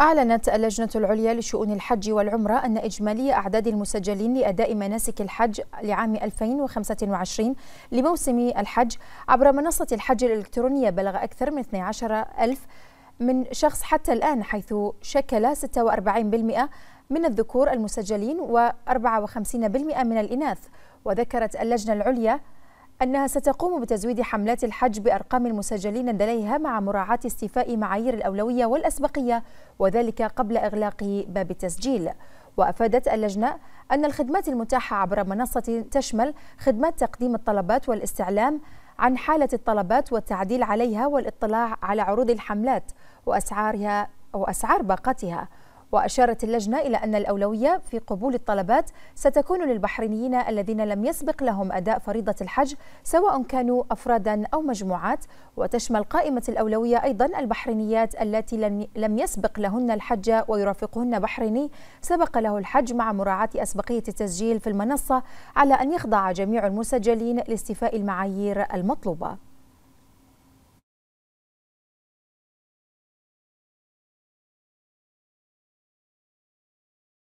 أعلنت اللجنة العليا لشؤون الحج والعمرة أن إجمالي أعداد المسجلين لأداء مناسك الحج لعام 2025 لموسم الحج عبر منصة الحج الإلكترونية بلغ أكثر من 12 ألف من شخص حتى الآن حيث شكل 46% من الذكور المسجلين و54% من الإناث وذكرت اللجنة العليا أنها ستقوم بتزويد حملات الحج بأرقام المسجلين لديها مع مراعاة استيفاء معايير الأولوية والأسبقية وذلك قبل إغلاق باب التسجيل وأفادت اللجنة أن الخدمات المتاحة عبر منصة تشمل خدمات تقديم الطلبات والاستعلام عن حالة الطلبات والتعديل عليها والاطلاع على عروض الحملات وأسعارها وأسعار باقتها وأشارت اللجنة إلى أن الأولوية في قبول الطلبات ستكون للبحرينيين الذين لم يسبق لهم أداء فريضة الحج سواء كانوا أفرادا أو مجموعات وتشمل قائمة الأولوية أيضا البحرينيات التي لم يسبق لهن الحج ويرافقهن بحريني سبق له الحج مع مراعاة أسبقية التسجيل في المنصة على أن يخضع جميع المسجلين لاستيفاء المعايير المطلوبة